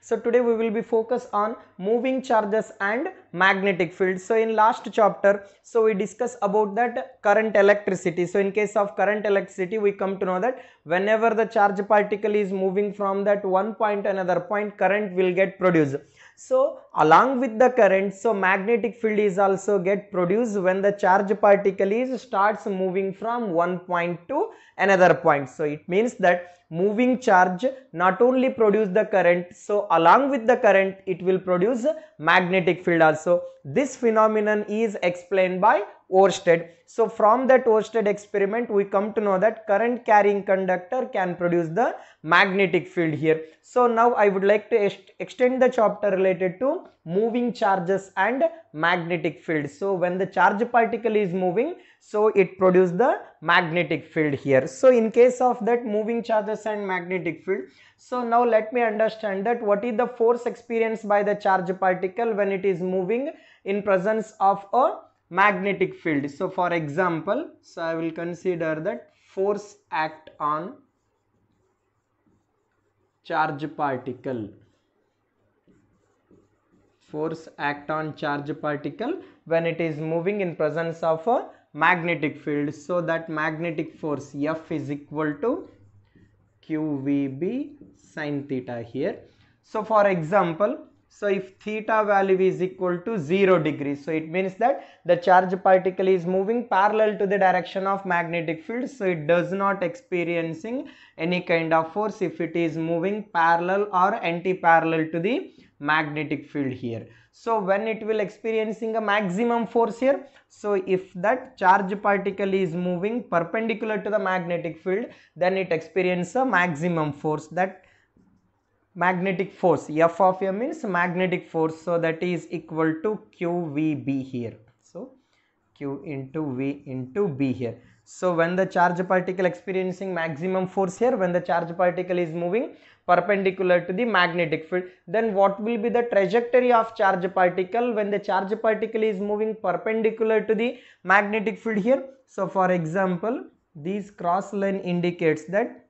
so today we will be focused on moving charges and magnetic field so in last chapter so we discuss about that current electricity so in case of current electricity we come to know that whenever the charge particle is moving from that one point another point current will get produced so along with the current, so magnetic field is also get produced when the charge particle is starts moving from one point to another point. So it means that moving charge not only produce the current, so along with the current it will produce magnetic field also. This phenomenon is explained by Oersted. So from that Oersted experiment we come to know that current carrying conductor can produce the magnetic field here. So now I would like to extend the chapter related to moving charges and magnetic field. So when the charge particle is moving so it produce the magnetic field here. So in case of that moving charges and magnetic field so now let me understand that what is the force experienced by the charge particle when it is moving in presence of a magnetic field. So for example, so I will consider that force act on charge particle force act on charge particle when it is moving in presence of a magnetic field so that magnetic force F is equal to QVB sine theta here. So for example so if theta value is equal to 0 degrees, so it means that the charge particle is moving parallel to the direction of magnetic field. So it does not experiencing any kind of force if it is moving parallel or anti-parallel to the magnetic field here. So when it will experiencing a maximum force here, so if that charge particle is moving perpendicular to the magnetic field, then it experiences a maximum force that magnetic force F of M is magnetic force so that is equal to QVB here so Q into V into B here so when the charge particle experiencing maximum force here when the charge particle is moving perpendicular to the magnetic field then what will be the trajectory of charge particle when the charge particle is moving perpendicular to the magnetic field here so for example this cross line indicates that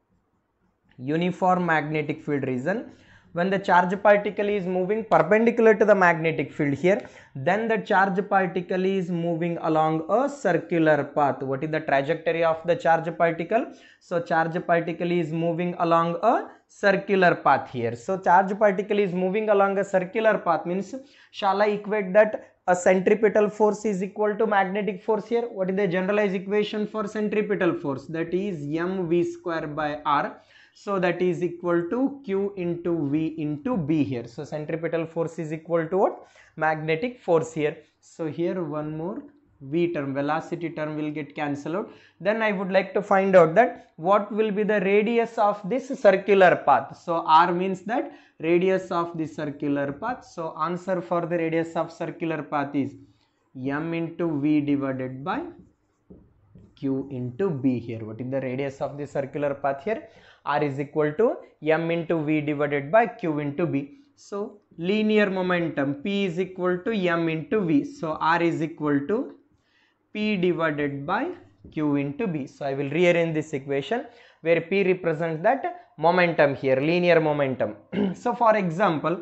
uniform magnetic field reason, when the charge particle is moving perpendicular to the magnetic field here then the charge particle is moving along a circular path what is the trajectory of the charge particle so charge particle is moving along a circular path here so charge particle is moving along a circular path means shall i equate that a centripetal force is equal to magnetic force here what is the generalized equation for centripetal force that is mv square by r so that is equal to q into v into b here so centripetal force is equal to what magnetic force here so here one more v term velocity term will get cancelled out then i would like to find out that what will be the radius of this circular path so r means that radius of the circular path so answer for the radius of circular path is m into v divided by q into b here what is the radius of the circular path here r is equal to m into v divided by q into b so linear momentum p is equal to m into v so r is equal to P divided by Q into B. So, I will rearrange this equation where P represents that momentum here, linear momentum. so, for example,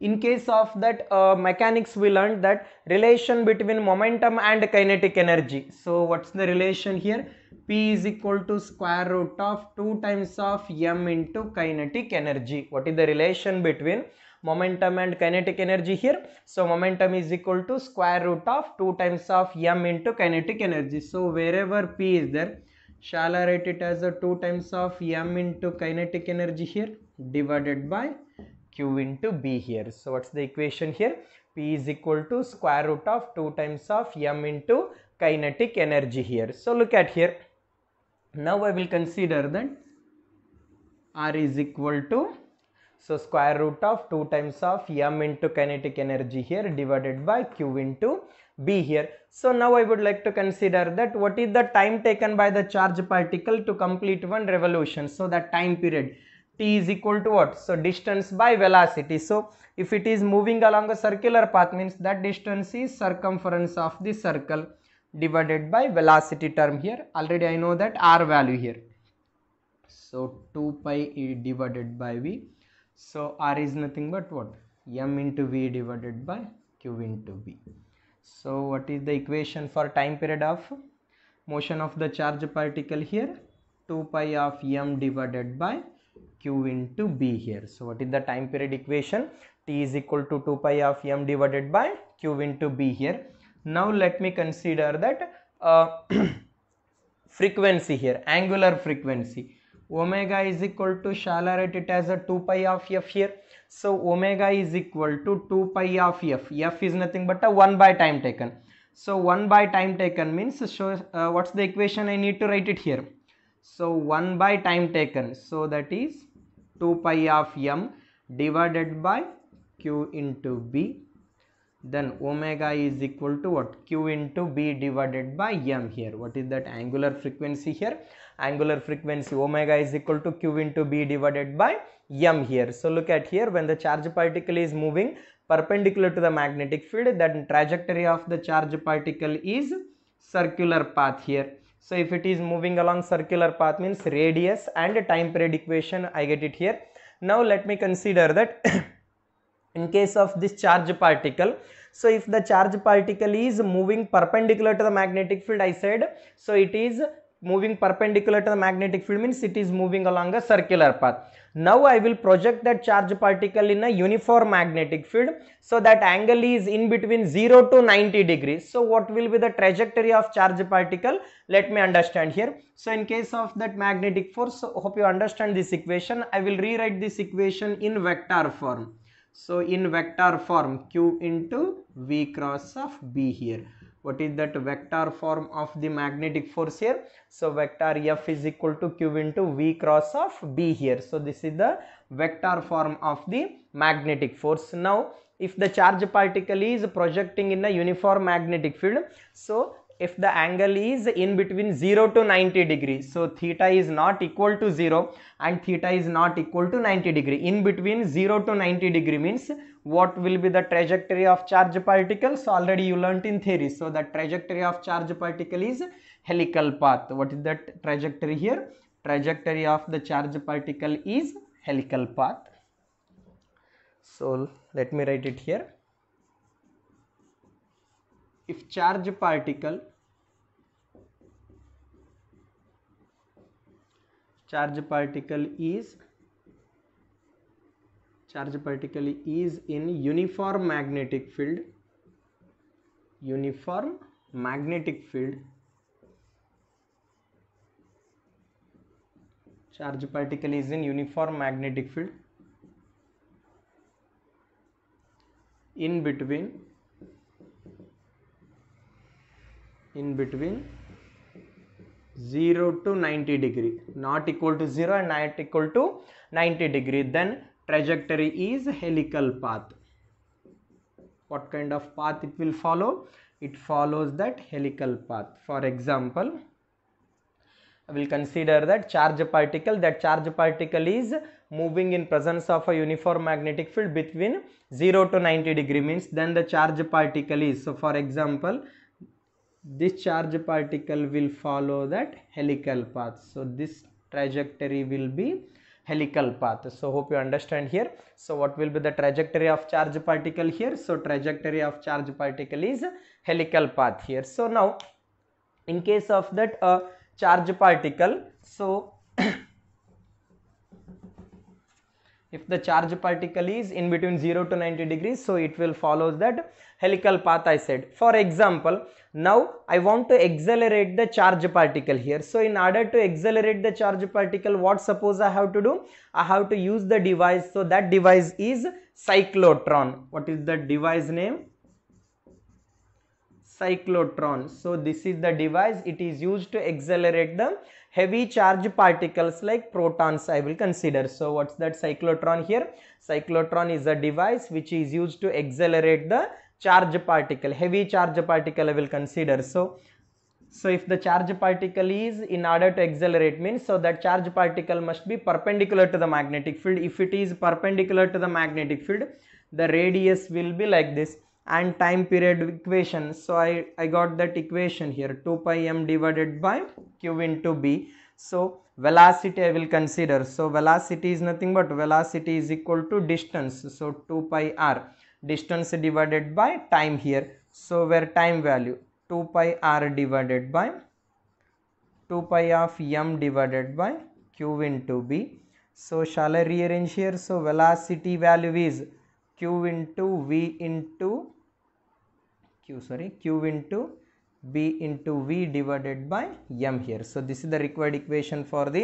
in case of that uh, mechanics we learned that relation between momentum and kinetic energy. So, what's the relation here? P is equal to square root of 2 times of m into kinetic energy. What is the relation between momentum and kinetic energy here so momentum is equal to square root of 2 times of m into kinetic energy so wherever p is there shall i write it as a 2 times of m into kinetic energy here divided by q into b here so what's the equation here p is equal to square root of 2 times of m into kinetic energy here so look at here now i will consider that r is equal to so square root of 2 times of m into kinetic energy here divided by q into b here. So now I would like to consider that what is the time taken by the charge particle to complete one revolution. So that time period t is equal to what? So distance by velocity. So if it is moving along a circular path means that distance is circumference of the circle divided by velocity term here. Already I know that r value here. So 2 pi e divided by v so R is nothing but what? M into V divided by Q into V. So what is the equation for time period of motion of the charge particle here? 2 pi of M divided by Q into B here. So what is the time period equation? T is equal to 2 pi of M divided by Q into B here. Now let me consider that uh, frequency here, angular frequency omega is equal to shall I write it as a 2 pi of f here so omega is equal to 2 pi of f f is nothing but a 1 by time taken so 1 by time taken means show uh, what's the equation I need to write it here so 1 by time taken so that is 2 pi of m divided by q into b then omega is equal to what q into b divided by m here what is that angular frequency here angular frequency omega is equal to q into b divided by m here so look at here when the charge particle is moving perpendicular to the magnetic field that trajectory of the charge particle is circular path here so if it is moving along circular path means radius and time period equation i get it here now let me consider that in case of this charge particle so if the charge particle is moving perpendicular to the magnetic field, I said, so it is moving perpendicular to the magnetic field means it is moving along a circular path. Now I will project that charge particle in a uniform magnetic field. So that angle is in between 0 to 90 degrees. So what will be the trajectory of charge particle? Let me understand here. So in case of that magnetic force, hope you understand this equation. I will rewrite this equation in vector form. So in vector form Q into V cross of B here. What is that vector form of the magnetic force here? So vector F is equal to Q into V cross of B here. So this is the vector form of the magnetic force. Now if the charge particle is projecting in a uniform magnetic field, so if the angle is in between 0 to 90 degrees so theta is not equal to 0 and theta is not equal to 90 degree in between 0 to 90 degree means what will be the trajectory of charge particles already you learnt in theory so the trajectory of charge particle is helical path what is that trajectory here trajectory of the charge particle is helical path so let me write it here if charge particle charge particle is charge particle is in uniform magnetic field uniform magnetic field charge particle is in uniform magnetic field in between in between 0 to 90 degree not equal to 0 and not equal to 90 degree then trajectory is helical path what kind of path it will follow it follows that helical path for example I will consider that charge particle that charge particle is moving in presence of a uniform magnetic field between 0 to 90 degree means then the charge particle is so for example this charge particle will follow that helical path so this trajectory will be helical path so hope you understand here so what will be the trajectory of charge particle here so trajectory of charge particle is helical path here so now in case of that uh, charge particle so if the charge particle is in between 0 to 90 degrees so it will follow that helical path I said for example now I want to accelerate the charge particle here so in order to accelerate the charge particle what suppose I have to do I have to use the device so that device is cyclotron what is the device name cyclotron so this is the device it is used to accelerate the heavy charge particles like protons I will consider. So what's that cyclotron here? Cyclotron is a device which is used to accelerate the charge particle, heavy charge particle I will consider. So so if the charge particle is in order to accelerate means so that charge particle must be perpendicular to the magnetic field. If it is perpendicular to the magnetic field, the radius will be like this and time period equation so i i got that equation here 2 pi m divided by q into b so velocity i will consider so velocity is nothing but velocity is equal to distance so 2 pi r distance divided by time here so where time value 2 pi r divided by 2 pi of m divided by q into b so shall i rearrange here so velocity value is q into v into q sorry q into b into v divided by m here. So, this is the required equation for the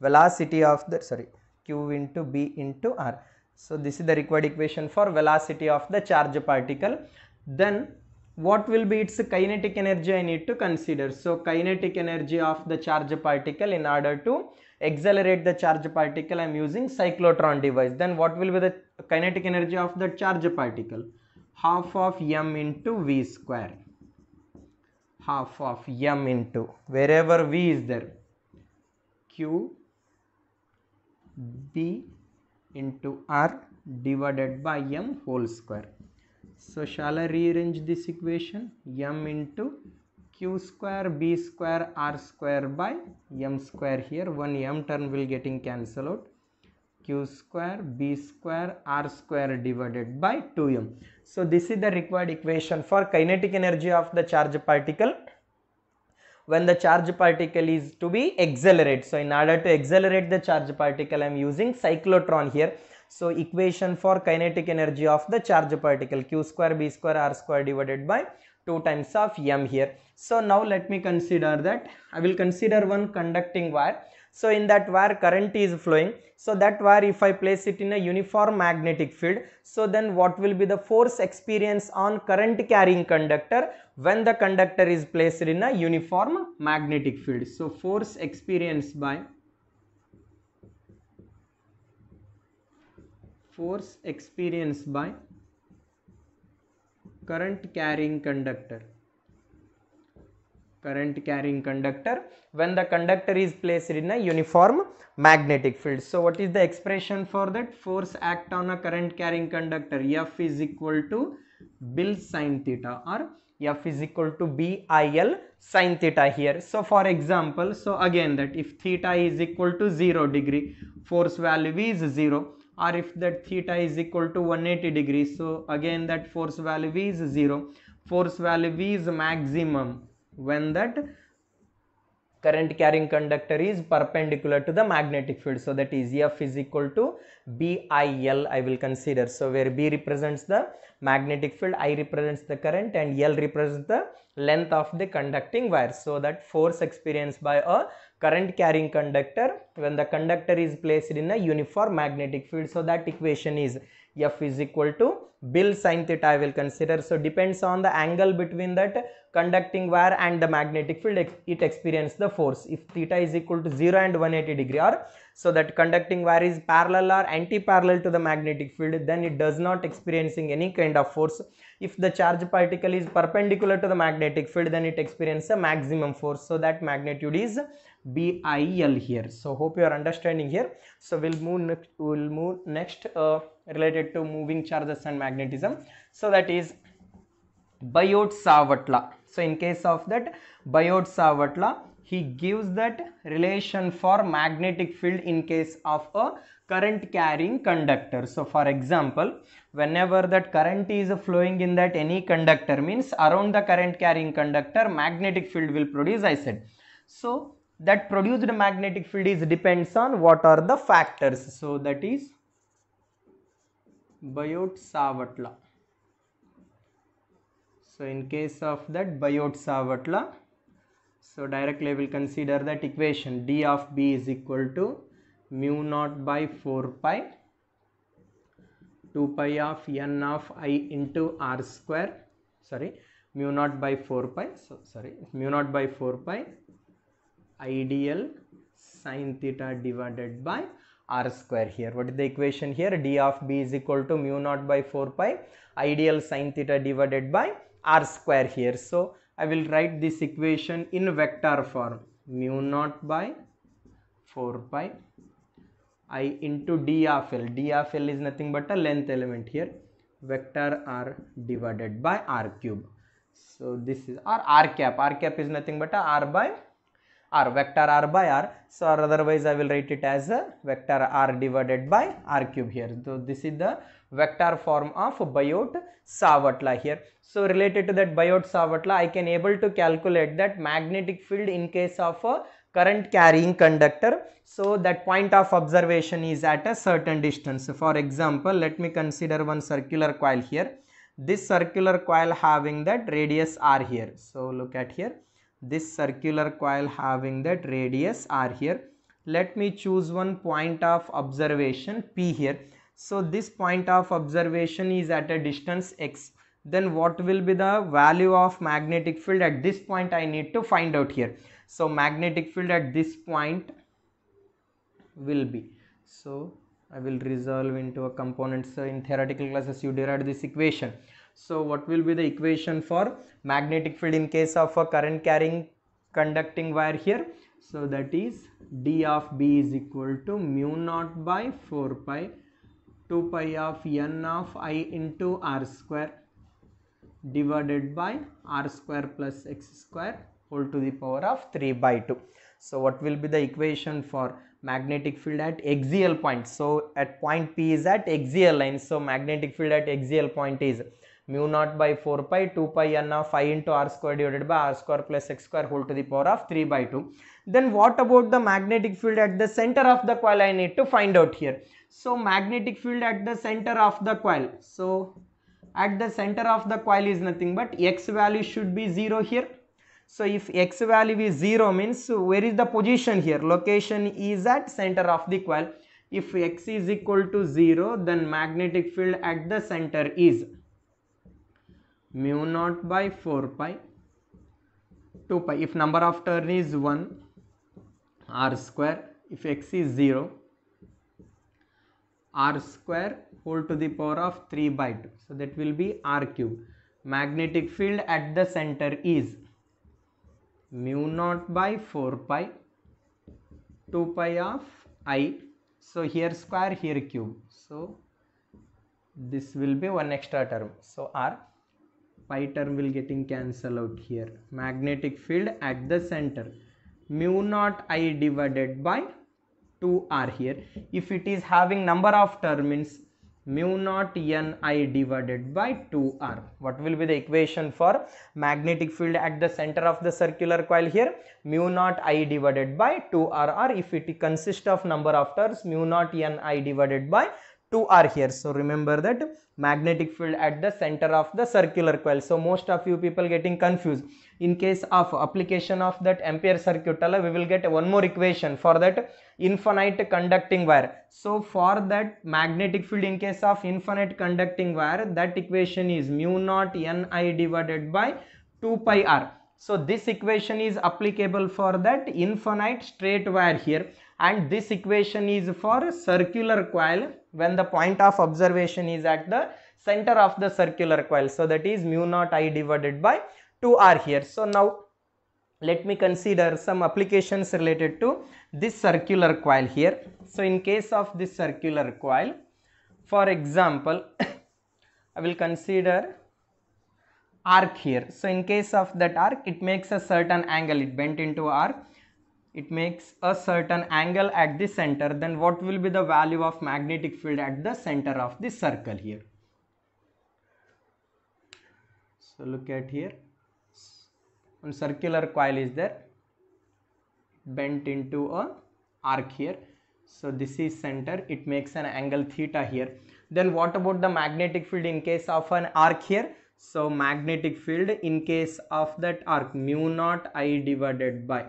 velocity of the sorry q into b into r. So, this is the required equation for velocity of the charge particle. Then what will be its kinetic energy I need to consider. So, kinetic energy of the charge particle in order to accelerate the charge particle I am using cyclotron device. Then what will be the kinetic energy of the charge particle? half of m into v square half of m into wherever v is there q b into r divided by m whole square so shall i rearrange this equation m into q square b square r square by m square here one m term will getting cancelled out q square b square r square divided by 2m so this is the required equation for kinetic energy of the charge particle when the charge particle is to be accelerated. So in order to accelerate the charge particle I am using cyclotron here. So equation for kinetic energy of the charge particle q square b square r square divided by 2 times of m here. So now let me consider that I will consider one conducting wire so in that wire current is flowing. So that wire if I place it in a uniform magnetic field, so then what will be the force experience on current carrying conductor when the conductor is placed in a uniform magnetic field. So force experienced by force experienced by current carrying conductor current carrying conductor when the conductor is placed in a uniform magnetic field. So what is the expression for that force act on a current carrying conductor F is equal to Bill sine theta or F is equal to BIL sine theta here. So for example, so again that if theta is equal to 0 degree force value V is 0 or if that theta is equal to 180 degrees, so again that force value V is 0 force value V is maximum when that current carrying conductor is perpendicular to the magnetic field so that is f is equal to B I L. I will consider so where B represents the magnetic field I represents the current and L represents the length of the conducting wire so that force experienced by a current carrying conductor when the conductor is placed in a uniform magnetic field so that equation is F is equal to Bill sin theta I will consider so depends on the angle between that conducting wire and the magnetic field it experience the force if theta is equal to 0 and 180 degree or so that conducting wire is parallel or anti-parallel to the magnetic field then it does not experiencing any kind of force if the charge particle is perpendicular to the magnetic field then it experiences a maximum force so that magnitude is BIL here so hope you are understanding here so we'll move next we'll move next uh, related to moving charges and magnetism so that is Biot-Savart law so in case of that Biot-Savart law, he gives that relation for magnetic field in case of a current carrying conductor. So for example, whenever that current is flowing in that any conductor means around the current carrying conductor magnetic field will produce I said. So that produced magnetic field is depends on what are the factors. So that is Biot-Savart law. So in case of that Biot-Savatla, so directly we will consider that equation d of b is equal to mu naught by 4 pi 2 pi of n of i into r square sorry mu naught by 4 pi so sorry mu naught by 4 pi idl sine theta divided by r square here what is the equation here d of b is equal to mu naught by 4 pi idl sine theta divided by r square here. So I will write this equation in vector form mu naught by 4 pi i into d of l. d of l is nothing but a length element here vector r divided by r cube. So this is r r cap r cap is nothing but a r by r vector r by r so otherwise I will write it as a vector r divided by r cube here. So this is the vector form of Biot Savatla here. So related to that Biot Savatla, I can able to calculate that magnetic field in case of a current carrying conductor. So that point of observation is at a certain distance. For example, let me consider one circular coil here. This circular coil having that radius r here. So look at here. This circular coil having that radius r here. Let me choose one point of observation p here so this point of observation is at a distance x then what will be the value of magnetic field at this point I need to find out here. So magnetic field at this point will be. So I will resolve into a component. So in theoretical classes you derived this equation. So what will be the equation for magnetic field in case of a current carrying conducting wire here? So that is D of B is equal to mu naught by 4 pi 2 pi of n of i into r square divided by r square plus x square whole to the power of 3 by 2. So what will be the equation for magnetic field at axial point? So at point P is at axial line. So magnetic field at axial point is mu naught by 4 pi 2 pi n of phi into r square divided by r square plus x square whole to the power of 3 by 2. Then what about the magnetic field at the center of the coil I need to find out here. So magnetic field at the center of the coil. So at the center of the coil is nothing but x value should be 0 here. So if x value is 0 means where is the position here? Location is at center of the coil. If x is equal to 0 then magnetic field at the center is mu naught by 4 pi 2 pi if number of turn is 1 r square if x is 0 r square whole to the power of 3 by 2 so that will be r cube magnetic field at the center is mu naught by 4 pi 2 pi of i so here square here cube so this will be one extra term so r pi term will getting cancel out here magnetic field at the center mu naught i divided by 2r here if it is having number of terms mu naught n i divided by 2r what will be the equation for magnetic field at the center of the circular coil here mu naught i divided by 2r R. if it consists of number of turns mu naught n i divided by 2 are here. So remember that magnetic field at the center of the circular coil. So most of you people getting confused. In case of application of that ampere circuit, we will get one more equation for that infinite conducting wire. So for that magnetic field in case of infinite conducting wire, that equation is mu naught Ni divided by 2 pi r. So this equation is applicable for that infinite straight wire here and this equation is for circular coil when the point of observation is at the center of the circular coil. So that is mu naught i divided by 2r here. So now let me consider some applications related to this circular coil here. So in case of this circular coil, for example, I will consider arc here. So in case of that arc, it makes a certain angle, it bent into arc it makes a certain angle at the center then what will be the value of magnetic field at the center of the circle here so look at here one circular coil is there bent into a arc here so this is center it makes an angle theta here then what about the magnetic field in case of an arc here so magnetic field in case of that arc mu naught i divided by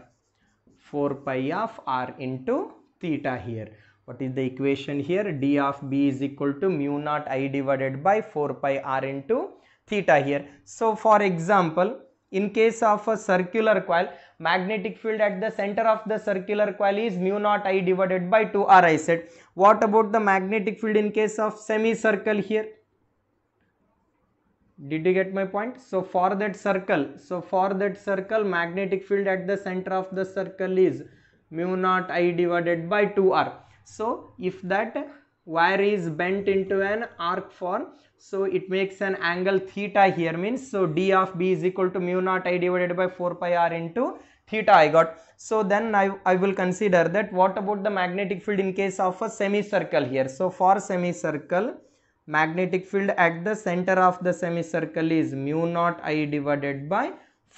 4 pi of r into theta here. What is the equation here? d of b is equal to mu naught i divided by 4 pi r into theta here. So, for example, in case of a circular coil, magnetic field at the center of the circular coil is mu naught i divided by 2 r I said. What about the magnetic field in case of semicircle here? did you get my point so for that circle so for that circle magnetic field at the center of the circle is mu naught i divided by 2r so if that wire is bent into an arc form so it makes an angle theta here means so d of b is equal to mu naught i divided by 4 pi r into theta i got so then I, I will consider that what about the magnetic field in case of a semicircle here so for semicircle magnetic field at the center of the semicircle is mu naught I divided by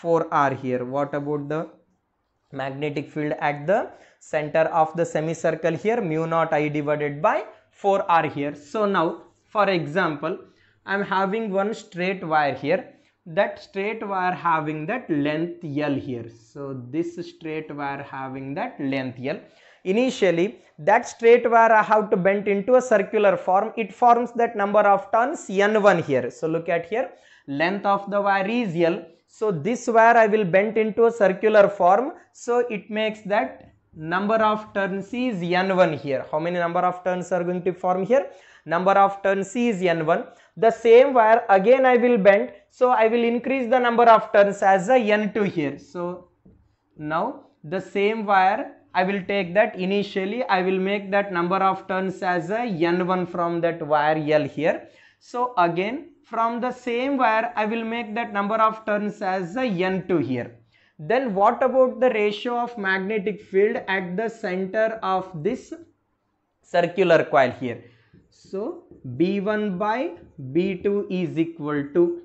4R here. What about the magnetic field at the center of the semicircle here mu naught I divided by 4R here. So now for example I am having one straight wire here that straight wire having that length L here. So this straight wire having that length L. Initially, that straight wire I have to bend into a circular form. It forms that number of turns N1 here. So look at here, length of the wire is L. So this wire I will bend into a circular form. So it makes that number of turns is N1 here. How many number of turns are going to form here? Number of turns is N1. The same wire again I will bend. So I will increase the number of turns as a N2 here. So now the same wire I will take that initially I will make that number of turns as a n1 from that wire L here. So again from the same wire I will make that number of turns as a n2 here. Then what about the ratio of magnetic field at the center of this circular coil here? So B1 by B2 is equal to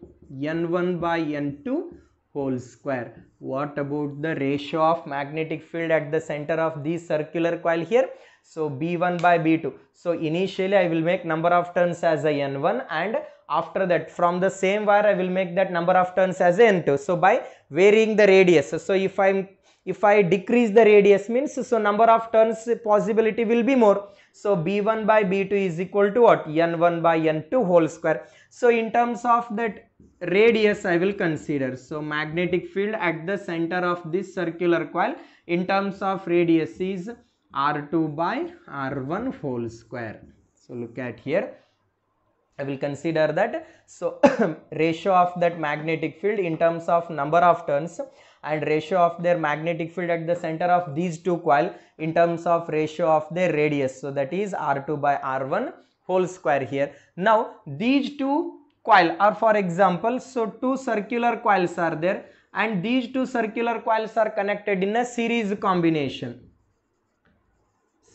N1 by N2 whole square what about the ratio of magnetic field at the center of this circular coil here so b1 by b2 so initially i will make number of turns as a n1 and after that from the same wire i will make that number of turns as n2 so by varying the radius so if i if i decrease the radius means so number of turns possibility will be more so b1 by b2 is equal to what n1 by n2 whole square so in terms of that radius I will consider. So magnetic field at the center of this circular coil in terms of radius is R2 by R1 whole square. So look at here. I will consider that. So ratio of that magnetic field in terms of number of turns and ratio of their magnetic field at the center of these two coil in terms of ratio of their radius. So that is R2 by R1 whole square here. Now these two coil or for example so two circular coils are there and these two circular coils are connected in a series combination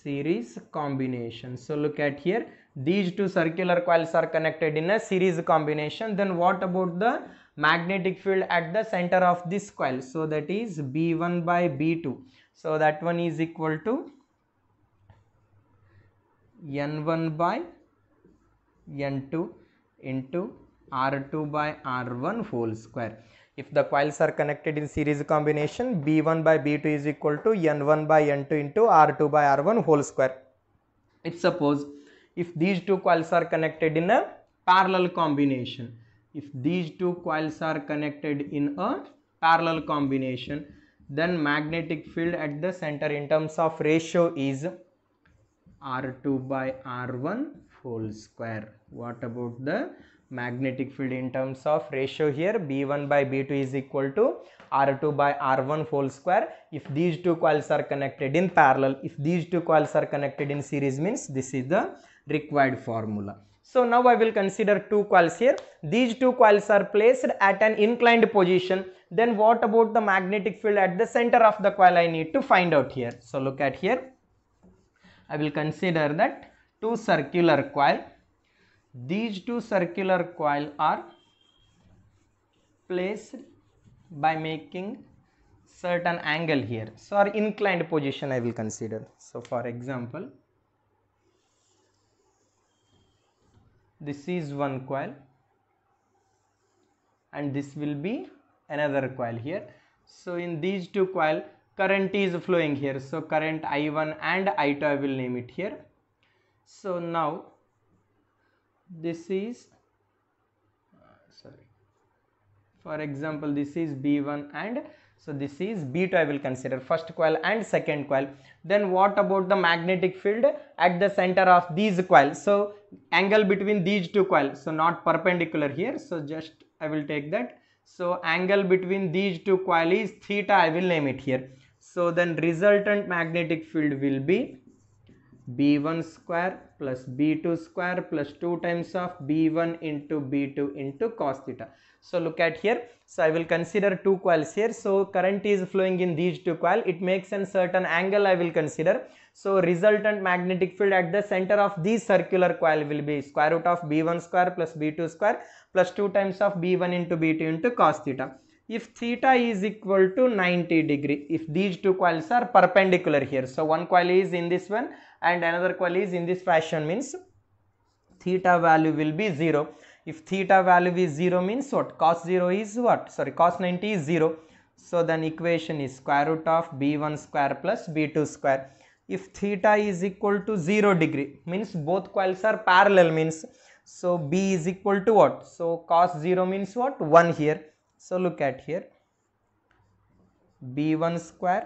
series combination so look at here these two circular coils are connected in a series combination then what about the magnetic field at the center of this coil so that is b1 by b2 so that one is equal to n1 by n2 into R2 by R1 whole square. If the coils are connected in series combination, B1 by B2 is equal to N1 by N2 into R2 by R1 whole square. If suppose if these two coils are connected in a parallel combination, if these two coils are connected in a parallel combination, then magnetic field at the center in terms of ratio is R2 by R1 whole square. What about the magnetic field in terms of ratio here B1 by B2 is equal to R2 by R1 whole square. If these two coils are connected in parallel, if these two coils are connected in series means this is the required formula. So now I will consider two coils here. These two coils are placed at an inclined position. Then what about the magnetic field at the center of the coil I need to find out here. So look at here. I will consider that two circular coil. These two circular coil are placed by making certain angle here. So, inclined position I will consider. So, for example, this is one coil and this will be another coil here. So, in these two coil current is flowing here. So, current I1 and I2 I will name it here so now this is uh, sorry for example this is b1 and so this is b2 I will consider first coil and second coil then what about the magnetic field at the center of these coils so angle between these two coils so not perpendicular here so just I will take that so angle between these two coils is theta I will name it here so then resultant magnetic field will be b1 square plus b2 square plus 2 times of b1 into b2 into cos theta. So look at here. So I will consider two coils here. So current is flowing in these two coils. It makes a certain angle I will consider. So resultant magnetic field at the center of these circular coil will be square root of b1 square plus b2 square plus 2 times of b1 into b2 into cos theta. If theta is equal to 90 degree, if these two coils are perpendicular here. So one coil is in this one and another coil is in this fashion means theta value will be 0 if theta value is 0 means what cos 0 is what sorry cos 90 is 0 so then equation is square root of b1 square plus b2 square if theta is equal to 0 degree means both coils are parallel means so b is equal to what so cos 0 means what 1 here so look at here b1 square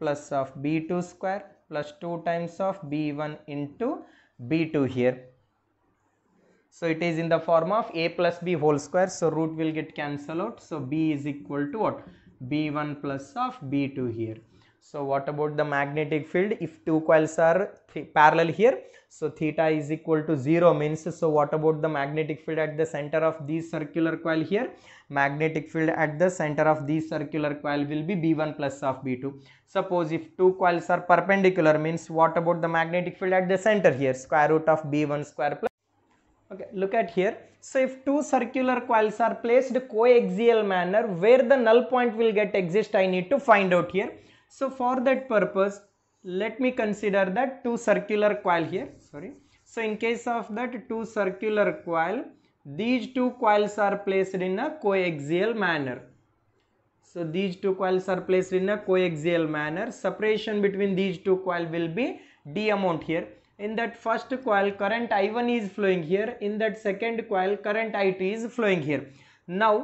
plus of b2 square plus 2 times of b1 into b2 here. So it is in the form of a plus b whole square. So root will get cancelled out. So b is equal to what? b1 plus of b2 here. So what about the magnetic field? If two coils are parallel here, so theta is equal to 0 means, so what about the magnetic field at the center of this circular coil here? Magnetic field at the center of this circular coil will be B1 plus of B2. Suppose if two coils are perpendicular means, what about the magnetic field at the center here? Square root of B1 square plus okay look at here so if two circular coils are placed coaxial manner where the null point will get exist i need to find out here so for that purpose, let me consider that two circular coil here, sorry. So in case of that two circular coil, these two coils are placed in a coaxial manner. So these two coils are placed in a coaxial manner. Separation between these two coil will be D amount here. In that first coil current I1 is flowing here. In that second coil current I2 is flowing here. Now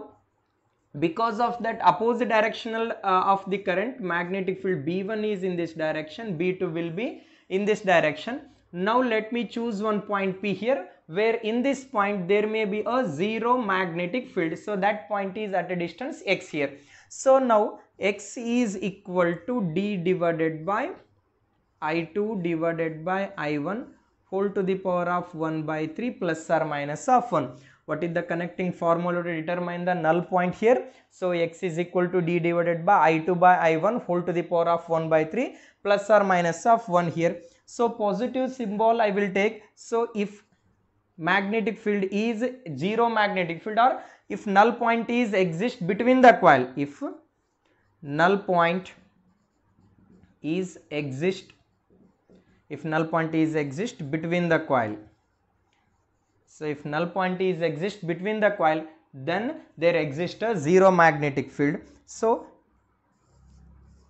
because of that opposite directional uh, of the current magnetic field b1 is in this direction b2 will be in this direction now let me choose one point p here where in this point there may be a zero magnetic field so that point is at a distance x here so now x is equal to d divided by i2 divided by i1 whole to the power of 1 by 3 plus or minus of 1. What is the connecting formula to determine the null point here? So, x is equal to d divided by i2 by i1 whole to the power of 1 by 3 plus or minus of 1 here. So, positive symbol I will take. So, if magnetic field is zero magnetic field or if null point is exist between the coil if null point is exist if null point is exist between the coil. So if null point is exist between the coil then there exists a zero magnetic field. So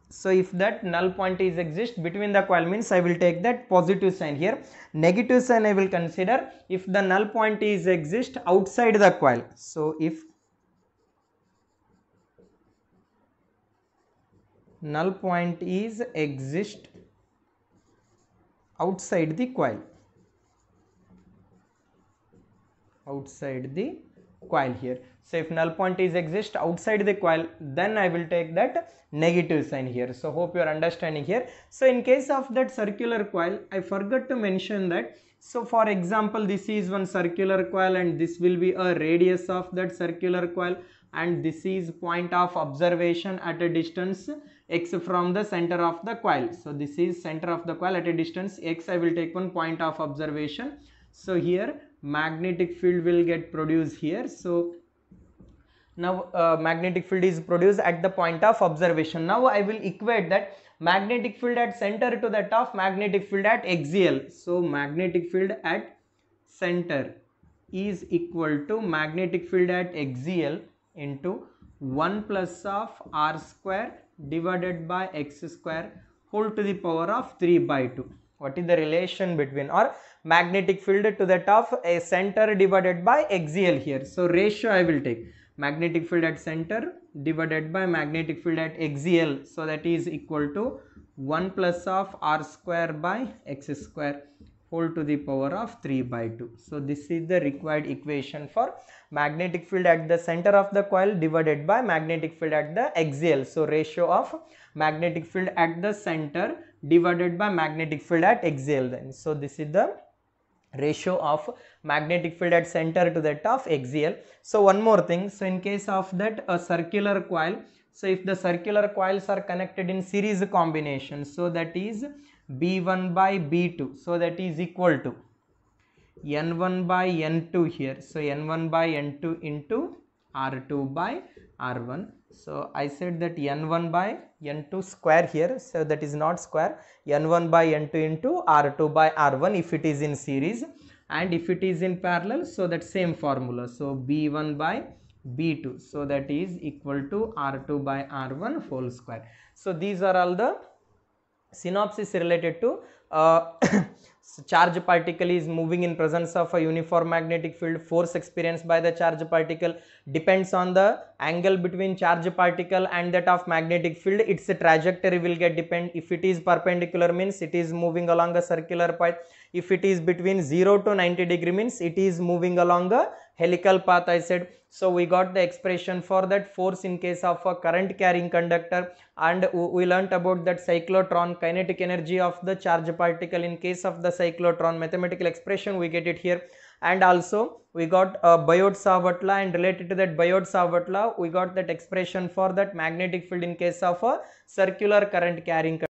so if that null point is exist between the coil means I will take that positive sign here. Negative sign I will consider if the null point is exist outside the coil. So if null point is exist outside the coil outside the coil here so if null point is exist outside the coil then i will take that negative sign here so hope you are understanding here so in case of that circular coil i forgot to mention that so for example this is one circular coil and this will be a radius of that circular coil and this is point of observation at a distance x from the center of the coil so this is center of the coil at a distance x i will take one point of observation so here magnetic field will get produced here so now uh, magnetic field is produced at the point of observation now i will equate that magnetic field at center to that of magnetic field at axial so magnetic field at center is equal to magnetic field at axial into 1 plus of r square divided by x square whole to the power of 3 by 2 what is the relation between or magnetic field to that of a center divided by axial here so ratio i will take magnetic field at center divided by magnetic field at axial so that is equal to 1 plus of r square by x square whole to the power of 3 by 2. So this is the required equation for magnetic field at the center of the coil divided by magnetic field at the axial. So ratio of magnetic field at the center divided by magnetic field at axial then. So this is the ratio of magnetic field at center to that of axial. So one more thing. So in case of that a circular coil. So if the circular coils are connected in series combination. So that is b1 by b2 so that is equal to n1 by n2 here so n1 by n2 into r2 by r1 so i said that n1 by n2 square here so that is not square n1 by n2 into r2 by r1 if it is in series and if it is in parallel so that same formula so b1 by b2 so that is equal to r2 by r1 whole square so these are all the synopsis related to uh, charge particle is moving in presence of a uniform magnetic field force experienced by the charge particle depends on the angle between charge particle and that of magnetic field its trajectory will get depend if it is perpendicular means it is moving along a circular path if it is between 0 to 90 degree means it is moving along a helical path I said. So we got the expression for that force in case of a current carrying conductor and we learnt about that cyclotron kinetic energy of the charge particle in case of the cyclotron mathematical expression we get it here and also we got a Biot-Savart law and related to that Biot-Savart law we got that expression for that magnetic field in case of a circular current carrying current.